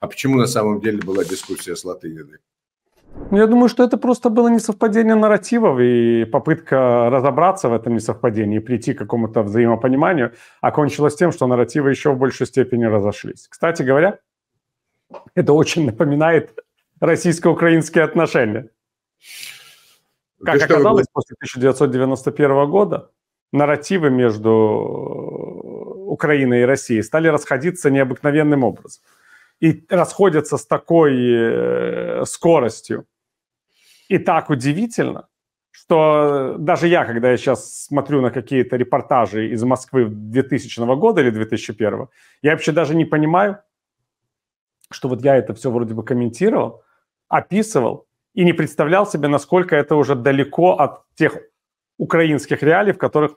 А почему на самом деле была дискуссия с Латыниной? Ну, я думаю, что это просто было несовпадение нарративов и попытка разобраться в этом несовпадении, прийти к какому-то взаимопониманию, окончилось тем, что нарративы еще в большей степени разошлись. Кстати говоря, это очень напоминает российско-украинские отношения. Как да оказалось, после 1991 года нарративы между Украиной и Россией стали расходиться необыкновенным образом и расходятся с такой э, скоростью. И так удивительно, что даже я, когда я сейчас смотрю на какие-то репортажи из Москвы 2000 года или 2001, я вообще даже не понимаю, что вот я это все вроде бы комментировал, описывал и не представлял себе, насколько это уже далеко от тех украинских реалий, в которых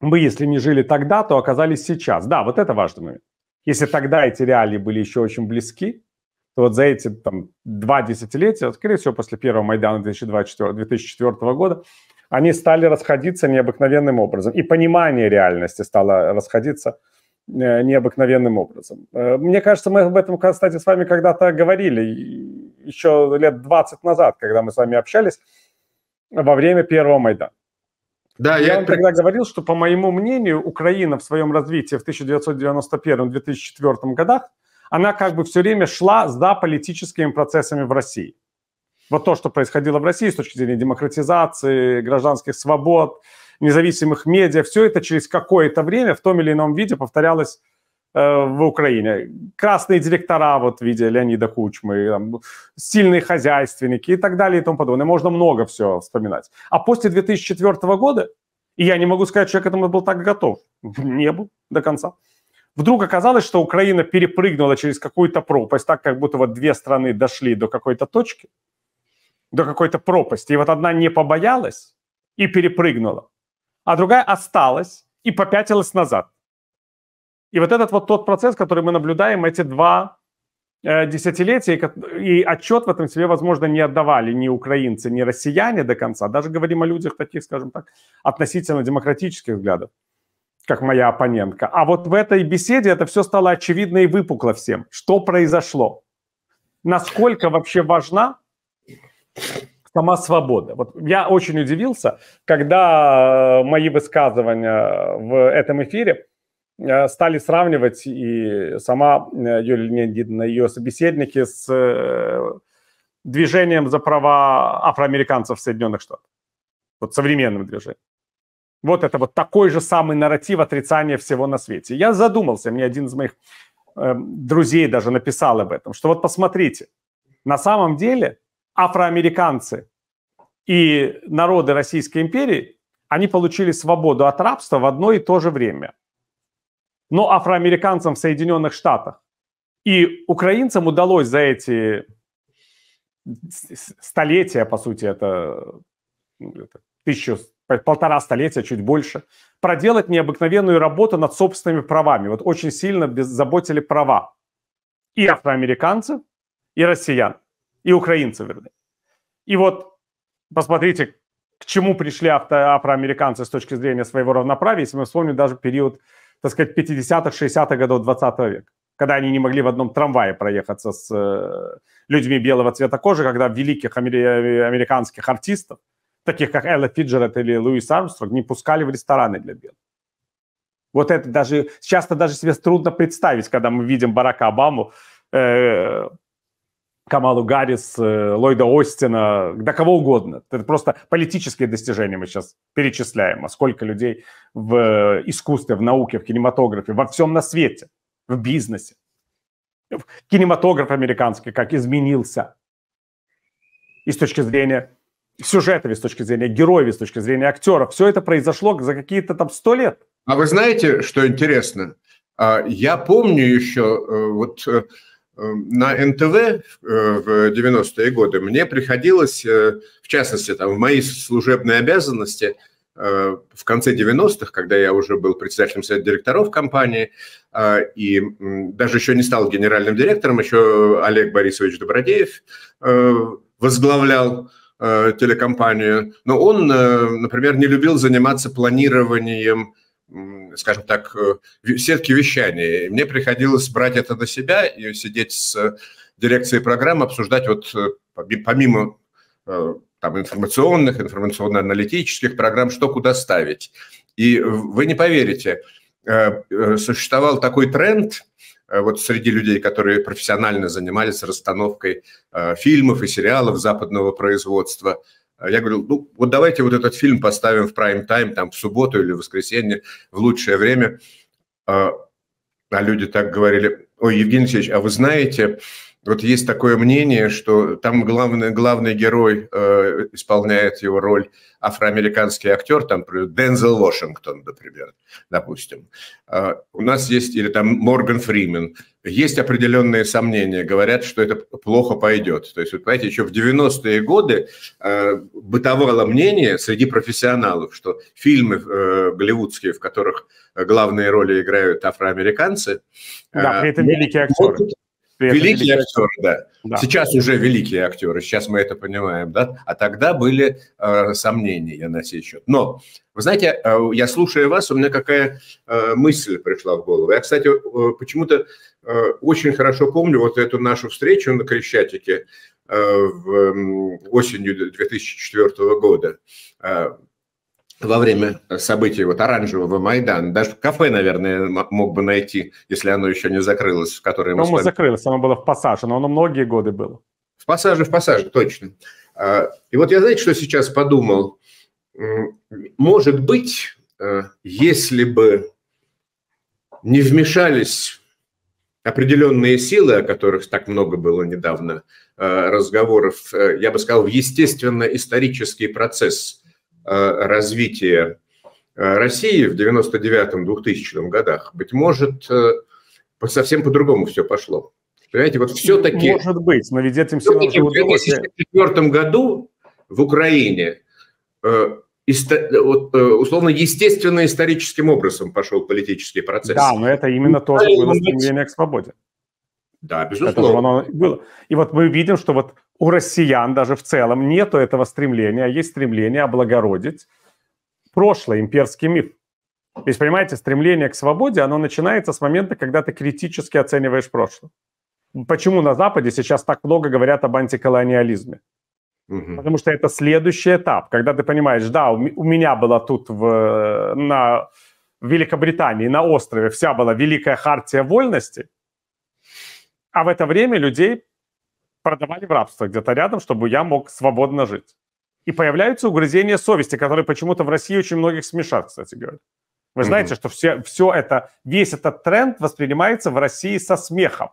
мы, если не жили тогда, то оказались сейчас. Да, вот это важный момент. Если тогда эти реалии были еще очень близки, то вот за эти там, два десятилетия, вот, скорее всего, после первого Майдана 2024, 2004 года, они стали расходиться необыкновенным образом. И понимание реальности стало расходиться э, необыкновенным образом. Э, мне кажется, мы об этом, кстати, с вами когда-то говорили еще лет 20 назад, когда мы с вами общались во время первого Майдана. Да, я, я вам тогда говорил, что, по моему мнению, Украина в своем развитии в 1991-2004 годах, она как бы все время шла за политическими процессами в России. Вот то, что происходило в России с точки зрения демократизации, гражданских свобод, независимых медиа, все это через какое-то время в том или ином виде повторялось Э, в Украине. Красные директора, вот в виде Леонида Кучмы, там, сильные хозяйственники и так далее и тому подобное. Можно много все вспоминать. А после 2004 года, и я не могу сказать, что я к этому был так готов, не был до конца, вдруг оказалось, что Украина перепрыгнула через какую-то пропасть, так как будто вот две страны дошли до какой-то точки, до какой-то пропасти, и вот одна не побоялась и перепрыгнула, а другая осталась и попятилась назад. И вот этот вот тот процесс, который мы наблюдаем эти два э, десятилетия, и отчет в этом себе, возможно, не отдавали ни украинцы, ни россияне до конца. Даже говорим о людях таких, скажем так, относительно демократических взглядов, как моя оппонентка. А вот в этой беседе это все стало очевидно и выпукло всем. Что произошло? Насколько вообще важна сама свобода. Вот я очень удивился, когда э, мои высказывания в этом эфире Э, стали сравнивать и сама э, Юлия Леонидовна, ее собеседники с э, движением за права афроамериканцев в Соединенных Штатах. Вот современным движением. Вот это вот такой же самый нарратив отрицания всего на свете. Я задумался, мне один из моих э, друзей даже написал об этом, что вот посмотрите, на самом деле афроамериканцы и народы Российской империи, они получили свободу от рабства в одно и то же время – но афроамериканцам в Соединенных Штатах. И украинцам удалось за эти столетия, по сути, это, ну, это тысячу, полтора столетия, чуть больше, проделать необыкновенную работу над собственными правами. Вот очень сильно заботили права и афроамериканцев, и россиян, и украинцев, вернее. И вот посмотрите, к чему пришли авто, афроамериканцы с точки зрения своего равноправия, если мы вспомним даже период так сказать, 50-х, 60-х годов 20 века, когда они не могли в одном трамвае проехаться с э, людьми белого цвета кожи, когда великих американских артистов, таких как Элла Фиджерет или Луис Армстронг, не пускали в рестораны для белых. Вот это даже, часто даже себе трудно представить, когда мы видим Барака Обаму, э, Камалу Гаррис, э, Ллойда Остина, да кого угодно. Это просто политические достижения мы сейчас перечисляем. А сколько людей в э, искусстве, в науке, в кинематографе, во всем на свете, в бизнесе. Кинематограф американский как изменился и с точки зрения сюжетов, и с точки зрения героев, и с точки зрения актеров. Все это произошло за какие-то там сто лет. А вы знаете, что интересно? А, я помню еще э, вот Эм, на НТВ э, в 90-е годы мне приходилось, э, в частности, там, в мои служебные обязанности э, в конце 90-х, когда я уже был председателем совета директоров компании и даже еще не стал генеральным директором, еще Олег Борисович Добродеев возглавлял телекомпанию, но он, например, не любил заниматься планированием скажем так, э, сетки вещания. И мне приходилось брать это на себя и сидеть с дирекцией программ, обсуждать вот э, помимо э, там, информационных, информационно-аналитических программ, что куда ставить. И вы не поверите, существовал такой тренд вот среди людей, которые профессионально занимались расстановкой фильмов и сериалов западного производства – а я говорю, ну, вот давайте вот этот фильм поставим в прайм-тайм, там, в субботу или в воскресенье, в лучшее время. А, а люди так говорили, ой, Евгений Алексеевич, а вы знаете, вот есть такое мнение, что там главный, главный герой э, исполняет его роль афроамериканский актер, там Дензел Вашингтон, например, допустим. Э, у нас есть, или там Морган Фримен. Есть определенные сомнения, говорят, что это плохо пойдет. То есть, вот, понимаете, еще в 90-е годы э, бытовало мнение среди профессионалов, что фильмы э, голливудские, в которых главные роли играют афроамериканцы... Да, э, при этом великие актеры. Могут, принципе... Великие это... актеры, да. да. Сейчас уже великие актеры, сейчас мы это понимаем, да. А тогда были э, сомнения на сей счет. Но, вы знаете, э, я слушая вас, у меня какая э, мысль пришла в голову. Я, кстати, э, почему-то э, очень хорошо помню вот эту нашу встречу на Крещатике э, в, э, осенью 2004 года. Э, во время событий вот оранжевого Майдана. Даже кафе, наверное, мог бы найти, если оно еще не закрылось, в которое мы. Оно вами... закрылось, оно было в пассаже, но оно многие годы было. В пассаже, в пассаже, точно. А, и вот я, знаете, что сейчас подумал? Может быть, э, если бы не вмешались определенные силы, о которых так много было недавно э, разговоров, э, я бы сказал, в естественно-исторический процесс – Э, развития э, России в 99-2000 годах, быть может, э, совсем по-другому все пошло. Понимаете, вот все-таки... Может быть, но ведь этим все уже В 2004 году в Украине условно естественно историческим образом пошел политический процесс. Да, но это именно тоже было стремление к свободе. Да, безусловно. Оно было. И вот мы видим, что вот у россиян даже в целом нету этого стремления, а есть стремление облагородить прошлое, имперский миф. То есть, понимаете, стремление к свободе, оно начинается с момента, когда ты критически оцениваешь прошлое. Почему на Западе сейчас так много говорят об антиколониализме? Угу. Потому что это следующий этап, когда ты понимаешь, да, у меня была тут в, на в Великобритании, на острове, вся была великая хартия вольности – а в это время людей продавали в рабство где-то рядом, чтобы я мог свободно жить. И появляются угрызения совести, которые почему-то в России очень многих смешат, кстати говоря. Вы знаете, mm-hmm. что все, все это, весь этот тренд воспринимается в России со смехом.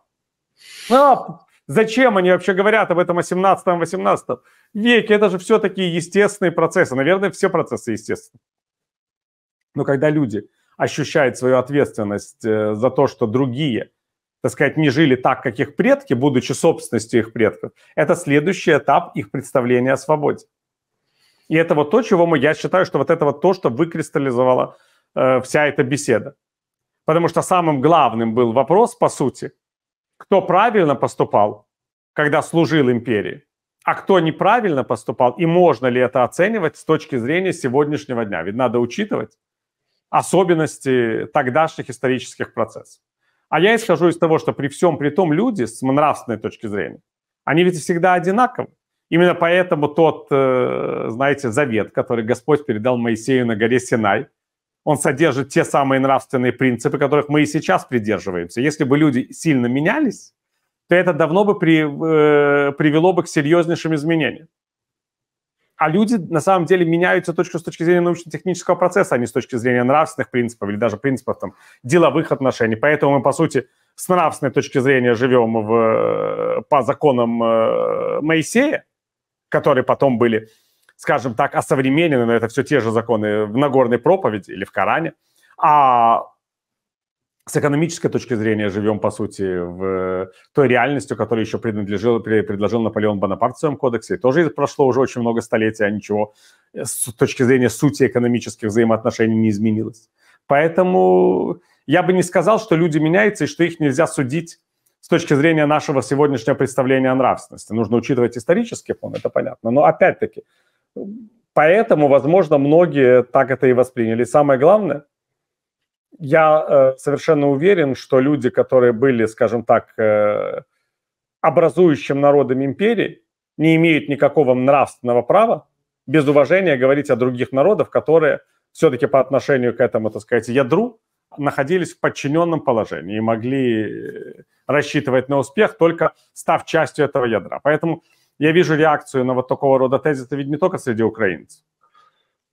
А, зачем они вообще говорят об этом 17-18 веке? Это же все такие естественные процессы. Наверное, все процессы естественны. Но когда люди ощущают свою ответственность э, за то, что другие – так сказать, не жили так, как их предки, будучи собственностью их предков, это следующий этап их представления о свободе. И это вот то, чего мы, я считаю, что вот это вот то, что выкристаллизовала э, вся эта беседа. Потому что самым главным был вопрос, по сути, кто правильно поступал, когда служил империи, а кто неправильно поступал, и можно ли это оценивать с точки зрения сегодняшнего дня. Ведь надо учитывать особенности тогдашних исторических процессов. А я исхожу из того, что при всем при том люди с нравственной точки зрения, они ведь всегда одинаковы. Именно поэтому тот, э, знаете, завет, который Господь передал Моисею на горе Синай, он содержит те самые нравственные принципы, которых мы и сейчас придерживаемся. Если бы люди сильно менялись, то это давно бы при, э, привело бы к серьезнейшим изменениям а люди на самом деле меняются точку, с точки зрения научно-технического процесса, а не с точки зрения нравственных принципов или даже принципов там, деловых отношений. Поэтому мы, по сути, с нравственной точки зрения живем в, э, по законам э, Моисея, которые потом были, скажем так, осовременены, но это все те же законы в Нагорной проповеди или в Коране. А с экономической точки зрения живем, по сути, в э, той реальностью, которая еще принадлежил, предложил Наполеон Бонапарт в своем кодексе. И Тоже прошло уже очень много столетий, а ничего э, с точки зрения сути экономических взаимоотношений не изменилось. Поэтому я бы не сказал, что люди меняются и что их нельзя судить с точки зрения нашего сегодняшнего представления о нравственности. Нужно учитывать исторический фон, это понятно. Но опять-таки, поэтому, возможно, многие так это и восприняли. И самое главное, я э, совершенно уверен, что люди, которые были, скажем так, э, образующим народом империи, не имеют никакого нравственного права без уважения говорить о других народах, которые все-таки по отношению к этому, так сказать, ядру находились в подчиненном положении и могли э, рассчитывать на успех, только став частью этого ядра. Поэтому я вижу реакцию на вот такого рода тезисы ведь не только среди украинцев.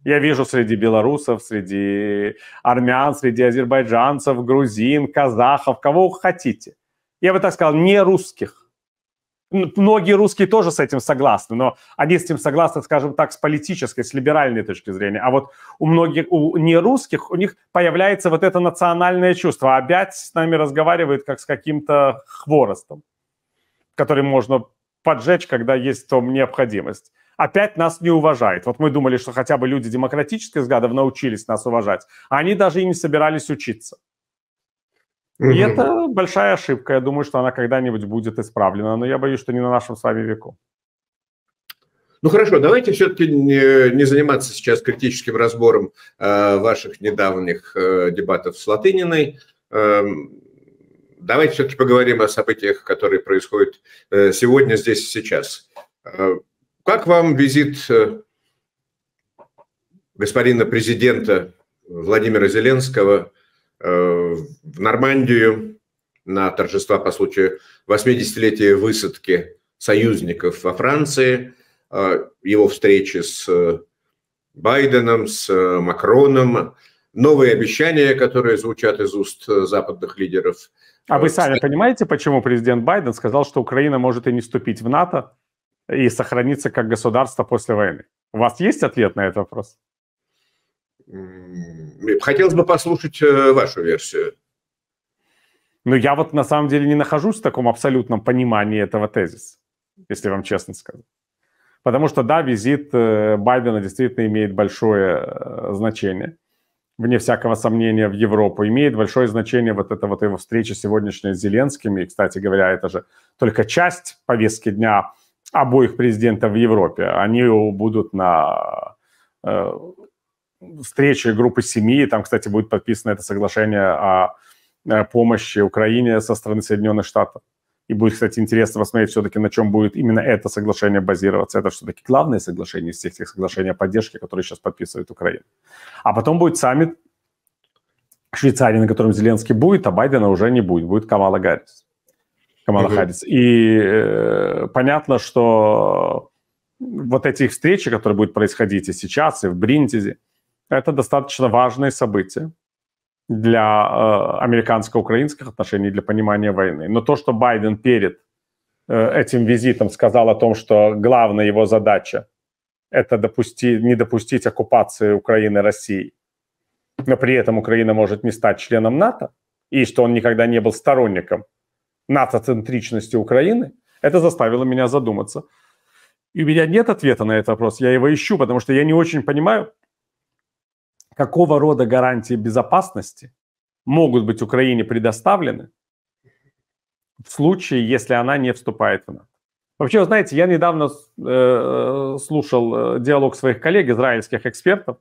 Я вижу среди белорусов, среди армян, среди азербайджанцев, грузин, казахов, кого хотите. Я бы так сказал, не русских. Многие русские тоже с этим согласны, но они с этим согласны, скажем так, с политической, с либеральной точки зрения. А вот у многих, у нерусских, у них появляется вот это национальное чувство. Опять с нами разговаривает как с каким-то хворостом, который можно поджечь, когда есть в том необходимость опять нас не уважает. Вот мы думали, что хотя бы люди демократических взглядов научились нас уважать, а они даже и не собирались учиться. И это большая ошибка. Я думаю, что она когда-нибудь будет исправлена, но я боюсь, что не на нашем с вами веку. Ну хорошо, давайте все-таки не, не заниматься сейчас критическим разбором э, ваших недавних э, дебатов с Латыниной. Э, давайте все-таки поговорим о событиях, которые происходят э, сегодня, здесь и сейчас. Э, как вам визит э, господина президента Владимира Зеленского э, в Нормандию на торжества по случаю 80-летия высадки союзников во Франции, э, его встречи с Байденом, с Макроном, новые обещания, которые звучат из уст западных лидеров. А вы сами понимаете, почему президент Байден сказал, что Украина может и не вступить в НАТО? и сохранится как государство после войны? У вас есть ответ на этот вопрос? Хотелось бы послушать э, вашу версию. Ну, я вот на самом деле не нахожусь в таком абсолютном понимании этого тезиса, если вам честно сказать. Потому что, да, визит э, Байдена действительно имеет большое э, значение, вне всякого сомнения, в Европу. Имеет большое значение вот эта вот его встреча сегодняшняя с Зеленским. И, кстати говоря, это же только часть повестки дня обоих президентов в Европе. Они будут на э, встрече группы семьи. Там, кстати, будет подписано это соглашение о помощи Украине со стороны Соединенных Штатов. И будет, кстати, интересно посмотреть все-таки, на чем будет именно это соглашение базироваться. Это все-таки главное соглашение из всех тех соглашений о поддержке, которые сейчас подписывает Украина. А потом будет саммит Швейцарии, на котором Зеленский будет, а Байдена уже не будет. Будет Камала Гаррис. Камала угу. Харрис. И э, понятно, что вот эти их встречи, которые будут происходить и сейчас, и в Бринтизе, это достаточно важные события для э, американско-украинских отношений, для понимания войны. Но то, что Байден перед э, этим визитом сказал о том, что главная его задача – это допусти, не допустить оккупации Украины Россией, но при этом Украина может не стать членом НАТО, и что он никогда не был сторонником – натоцентричности Украины, это заставило меня задуматься. И у меня нет ответа на этот вопрос, я его ищу, потому что я не очень понимаю, какого рода гарантии безопасности могут быть Украине предоставлены в случае, если она не вступает в НАТО. Вообще, вы знаете, я недавно э, слушал э, диалог своих коллег, израильских экспертов,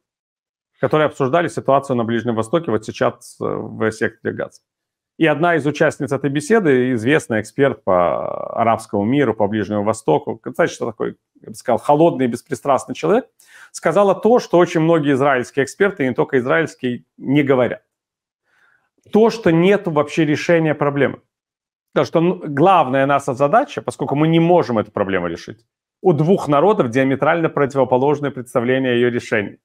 которые обсуждали ситуацию на Ближнем Востоке вот сейчас э, в секторе газа. И одна из участниц этой беседы, известный эксперт по арабскому миру, по Ближнему Востоку, достаточно такой, я бы сказал, холодный беспристрастный человек, сказала то, что очень многие израильские эксперты, и не только израильские, не говорят. То, что нет вообще решения проблемы. Потому что ну, главная наша задача, поскольку мы не можем эту проблему решить, у двух народов диаметрально противоположное представление о ее решении.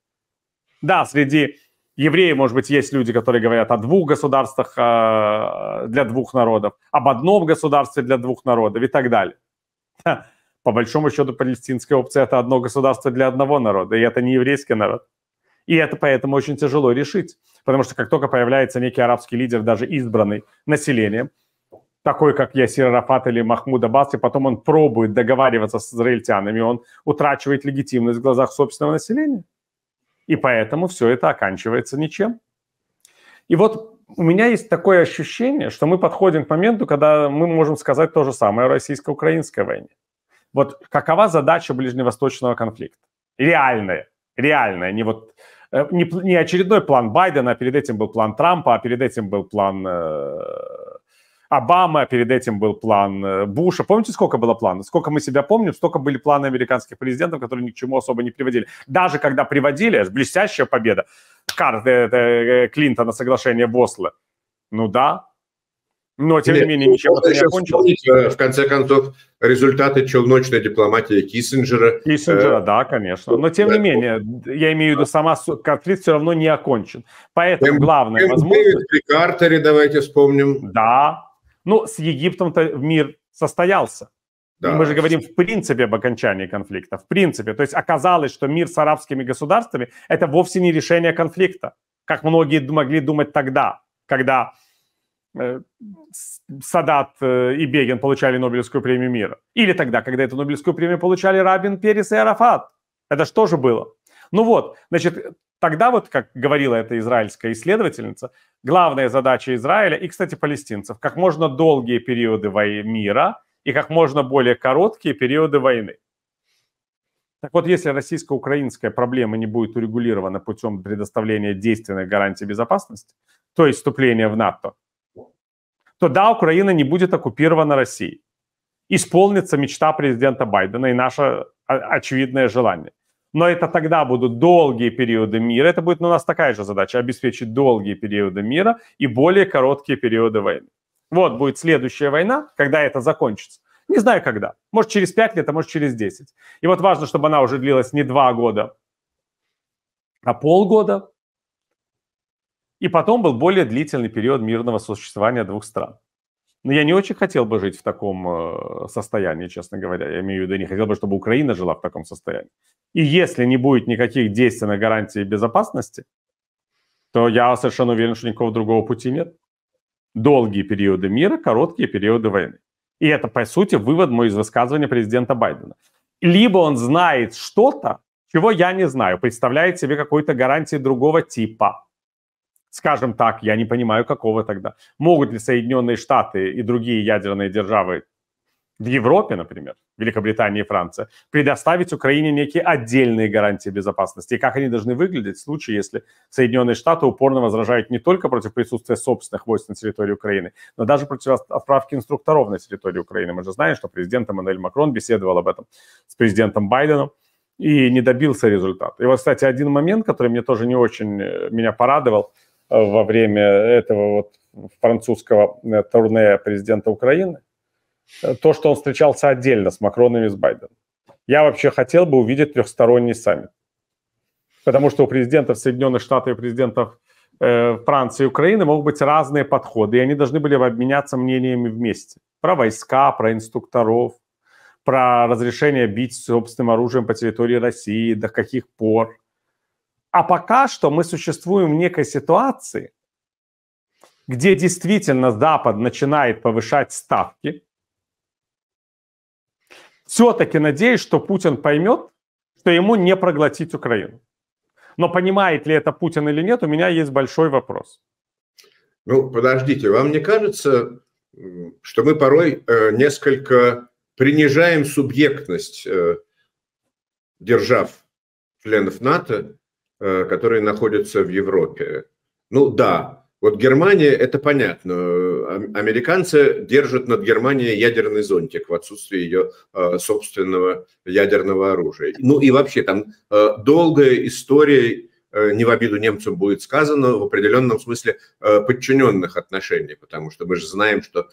Да, среди евреи, может быть, есть люди, которые говорят о двух государствах э, для двух народов, об одном государстве для двух народов и так далее. По большому счету, палестинская опция – это одно государство для одного народа, и это не еврейский народ. И это поэтому очень тяжело решить, потому что как только появляется некий арабский лидер, даже избранный населением, такой, как Ясир Арафат или Махмуд Аббас, и потом он пробует договариваться с израильтянами, он утрачивает легитимность в глазах собственного населения. И поэтому все это оканчивается ничем. И вот у меня есть такое ощущение, что мы подходим к моменту, когда мы можем сказать то же самое о российско-украинской войне. Вот какова задача ближневосточного конфликта? Реальная, реальная, не вот э, не, не очередной план Байдена, а перед этим был план Трампа, а перед этим был план э, Обама, перед этим был план Буша. Помните, сколько было планов? Сколько мы себя помним, столько были планы американских президентов, которые ни к чему особо не приводили. Даже когда приводили, блестящая победа карты Клинтона соглашение в Осло. Ну да, но, тем Нет, не менее, ничего. не окончилось. В конце концов, результаты челночной дипломатии Киссинджера. Киссинджера, э, да, конечно. Но, тем да, не менее, я имею в виду, сама конфликт все равно не окончен. Поэтому главное М- возможность... При Картере давайте вспомним. Да, ну, с Египтом-то мир состоялся. Да. мы же говорим в принципе об окончании конфликта, в принципе. То есть оказалось, что мир с арабскими государствами – это вовсе не решение конфликта, как многие могли думать тогда, когда э, Садат э, и Бегин получали Нобелевскую премию мира. Или тогда, когда эту Нобелевскую премию получали Рабин, Перес и Арафат. Это что же было? Ну вот, значит, Тогда вот, как говорила эта израильская исследовательница, главная задача Израиля и, кстати, палестинцев, как можно долгие периоды мира и как можно более короткие периоды войны. Так вот, если российско-украинская проблема не будет урегулирована путем предоставления действенной гарантии безопасности, то есть вступления в НАТО, то да, Украина не будет оккупирована Россией. Исполнится мечта президента Байдена и наше а, очевидное желание но это тогда будут долгие периоды мира. Это будет ну, у нас такая же задача – обеспечить долгие периоды мира и более короткие периоды войны. Вот будет следующая война, когда это закончится. Не знаю когда. Может, через 5 лет, а может, через 10. И вот важно, чтобы она уже длилась не 2 года, а полгода. И потом был более длительный период мирного существования двух стран. Но я не очень хотел бы жить в таком э, состоянии, честно говоря. Я имею в виду, не хотел бы, чтобы Украина жила в таком состоянии. И если не будет никаких действий на гарантии безопасности, то я совершенно уверен, что никакого другого пути нет. Долгие периоды мира, короткие периоды войны. И это, по сути, вывод мой из высказывания президента Байдена. Либо он знает что-то, чего я не знаю, представляет себе какой-то гарантии другого типа – скажем так, я не понимаю, какого тогда. Могут ли Соединенные Штаты и другие ядерные державы в Европе, например, Великобритания и Франция, предоставить Украине некие отдельные гарантии безопасности. И как они должны выглядеть в случае, если Соединенные Штаты упорно возражают не только против присутствия собственных войск на территории Украины, но даже против отправки инструкторов на территорию Украины. Мы же знаем, что президент Эммануэль Макрон беседовал об этом с президентом Байденом и не добился результата. И вот, кстати, один момент, который мне тоже не очень э, меня порадовал – во время этого вот французского э, турне президента Украины, э, то, что он встречался отдельно с Макроном и с Байденом. Я вообще хотел бы увидеть трехсторонний саммит. Потому что у президентов Соединенных Штатов и президентов э, Франции и Украины могут быть разные подходы, и они должны были бы обменяться мнениями вместе. Про войска, про инструкторов, про разрешение бить собственным оружием по территории России, до каких пор, а пока что мы существуем в некой ситуации, где действительно Запад начинает повышать ставки. Все-таки надеюсь, что Путин поймет, что ему не проглотить Украину. Но понимает ли это Путин или нет, у меня есть большой вопрос. Ну, подождите, вам не кажется, что мы порой э, несколько принижаем субъектность э, держав членов НАТО Э, которые находятся в Европе. Ну да, вот Германия, это понятно. Американцы держат над Германией ядерный зонтик в отсутствии ее э, собственного ядерного оружия. Ну и вообще там э, долгая история не в обиду немцам будет сказано, в определенном смысле подчиненных отношений, потому что мы же знаем, что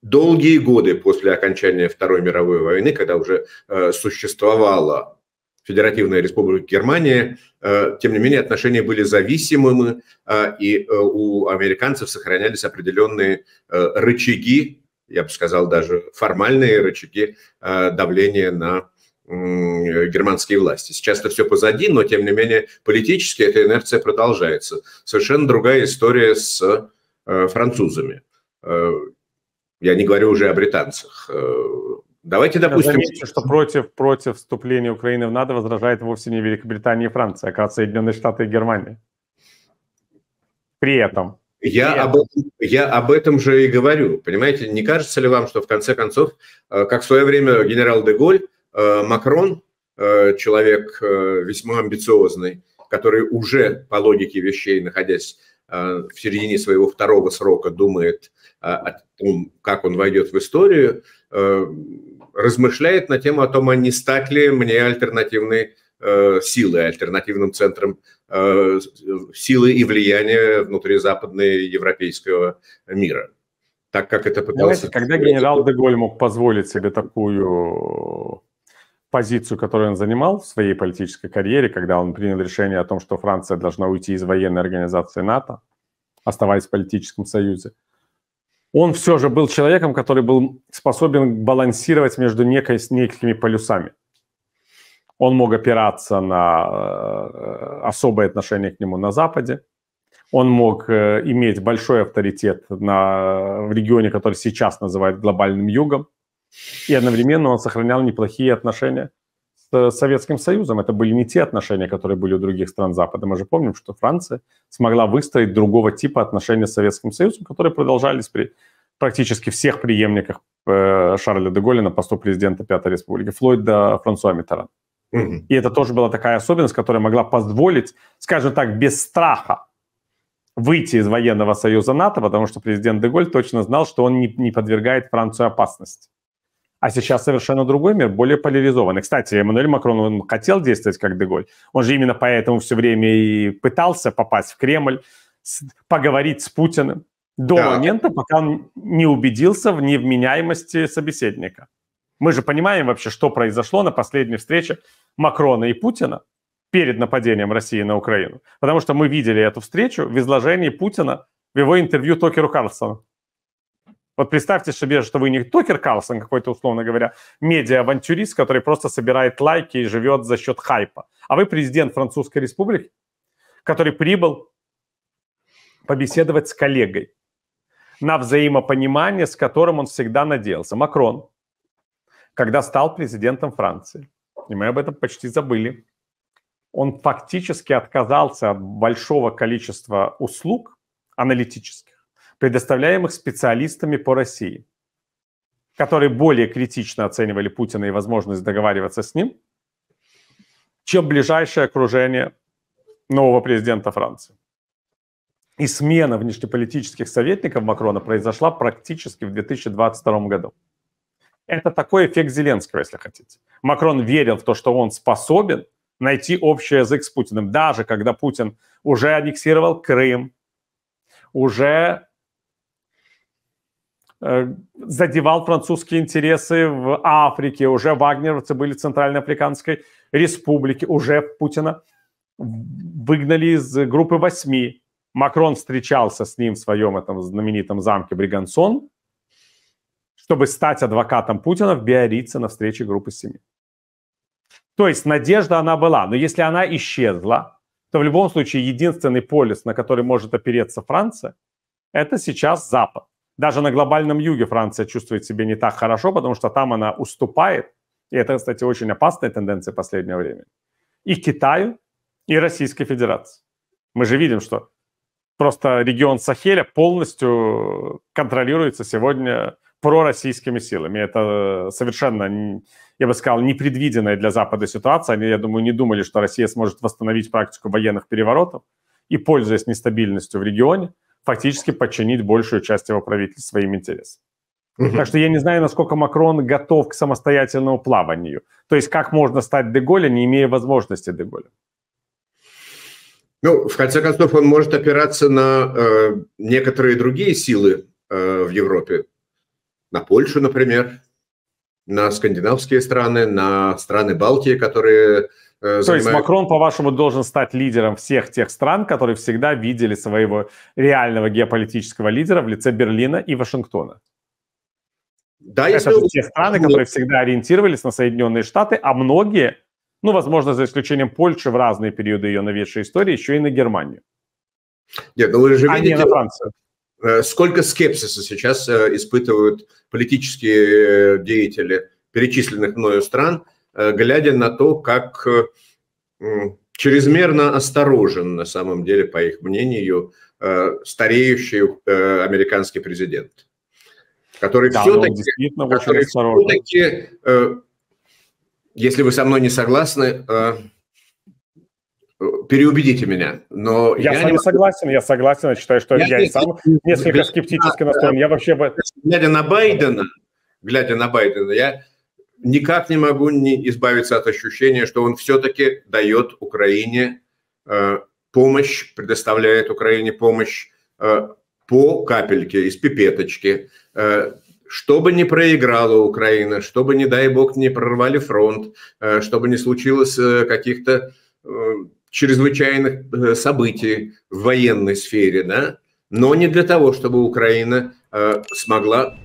долгие годы после окончания Второй мировой войны, когда уже существовала Федеративной Республики Германии, э, тем не менее отношения были зависимыми, э, и э, у американцев сохранялись определенные рычаги, я бы сказал даже формальные рычаги давления на германские власти. Сейчас это все позади, но тем не менее политически эта инерция продолжается. Совершенно другая история с французами. Я не говорю уже о британцах. Давайте допустим... Я замечу, что против, против вступления Украины в НАТО возражает вовсе не Великобритания и Франция, а как Соединенные Штаты и Германия. При этом. Я, При об, этом, я об этом же и говорю. Понимаете, не кажется ли вам, что в конце концов, э, как в свое время генерал Деголь, э, Макрон, э, человек весьма амбициозный, который уже по логике вещей, находясь в середине своего второго срока, думает о том, как он войдет в историю – Э, размышляет на тему о том, а не стать ли мне альтернативной э, силы, альтернативным центром э, силы и влияния внутри западной европейского мира. Так как это пытался... Знаете, когда генерал Деголь мог позволить себе такую позицию, которую он занимал в своей политической карьере, когда он принял решение о том, что Франция должна уйти из военной организации НАТО, оставаясь в политическом союзе, он все же был человеком, который был способен балансировать между некой, некими полюсами. Он мог опираться на э, особое отношение к нему на Западе, он мог э, иметь большой авторитет на, э, в регионе, который сейчас называют глобальным югом, и одновременно он сохранял неплохие отношения Советским Союзом. Это были не те отношения, которые были у других стран Запада. Мы же помним, что Франция смогла выстроить другого типа отношения с Советским Союзом, которые продолжались при практически всех преемниках э, Шарля де Голля на посту президента Пятой Республики, вплоть до Франсуа Миттерана. mm И это тоже была такая особенность, которая могла позволить, скажем так, без страха выйти из военного союза НАТО, потому что президент де Деголь точно знал, что он не, не подвергает Францию опасности. А сейчас совершенно другой мир, более поляризованный. Кстати, Эммануэль Макрон, он хотел действовать как Деголь. Он же именно поэтому все время и пытался попасть в Кремль, поговорить с Путиным до да. момента, пока он не убедился в невменяемости собеседника. Мы же понимаем вообще, что произошло на последней встрече Макрона и Путина перед нападением России на Украину. Потому что мы видели эту встречу в изложении Путина в его интервью Токеру Карлсону. Вот представьте себе, что вы не Токер Карлсон какой-то, условно говоря, медиа-авантюрист, который просто собирает лайки и живет за счет хайпа, а вы президент Французской Республики, который прибыл побеседовать с коллегой на взаимопонимание, с которым он всегда надеялся. Макрон, когда стал президентом Франции, и мы об этом почти забыли, он фактически отказался от большого количества услуг аналитических, предоставляемых специалистами по России, которые более критично оценивали Путина и возможность договариваться с ним, чем ближайшее окружение нового президента Франции. И смена внешнеполитических советников Макрона произошла практически в 2022 году. Это такой эффект Зеленского, если хотите. Макрон верил в то, что он способен найти общий язык с Путиным, даже когда Путин уже аннексировал Крым, уже Э, задевал французские интересы в Африке, уже вагнеровцы были в Центральноафриканской республике, уже Путина выгнали из группы восьми. Макрон встречался с ним в своем этом знаменитом замке Бригансон, чтобы стать адвокатом Путина в Биорице на встрече группы семи. То есть надежда она была, но если она исчезла, то в любом случае единственный полис, на который может опереться Франция, это сейчас Запад. Даже на глобальном юге Франция чувствует себя не так хорошо, потому что там она уступает. И это, кстати, очень опасная тенденция последнее время. И Китаю, и Российской Федерации. Мы же видим, что просто регион Сахеля полностью контролируется сегодня пророссийскими силами. Это совершенно, я бы сказал, непредвиденная для Запада ситуация. Они, я думаю, не думали, что Россия сможет восстановить практику военных переворотов. И, пользуясь нестабильностью в регионе, фактически подчинить большую часть его правительства своим интересам. mm Так что я не знаю, насколько Макрон готов к самостоятельному плаванию. То есть как можно стать Деголя, не имея возможности Деголя? Ну, в конце концов, он может опираться на э, некоторые другие силы э, в Европе. На Польшу, например, на скандинавские страны, на страны Балтии, которые занимает... Э, То есть Макрон, по-вашему, должен стать лидером всех тех стран, которые всегда видели своего реального геополитического лидера в лице Берлина и Вашингтона? Да, Это же те страны, которые всегда ориентировались на Соединенные Штаты, а многие, ну, возможно, за исключением Польши в разные периоды ее новейшей истории, еще и на Германию. Нет, ну вы же а видите, а не на Францию. Э, сколько скепсиса сейчас э, испытывают политические деятели перечисленных мною стран – Э, глядя на то, как э, чрезмерно осторожен, на самом деле, по их мнению, э, стареющий американский президент, который да, все-таки, который все-таки если вы со мной не согласны, переубедите меня. Но я, я с вами не могу... согласен, я согласен, я считаю, что я, я и сам несколько скептически настроен. Я вообще... Глядя на Байдена, глядя на Байдена, я никак не могу не избавиться от ощущения, что он все-таки дает Украине э, помощь, предоставляет Украине помощь э, по капельке, из пипеточки. Э, чтобы не проиграла Украина, чтобы, не дай бог, не прорвали фронт, э, чтобы не случилось э, каких-то э, чрезвычайных э, событий в военной сфере, да, но не для того, чтобы Украина э, смогла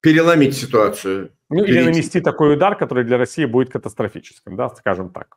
переломить ситуацию. Ну, или нанести такой удар, который для России будет катастрофическим, да, скажем так.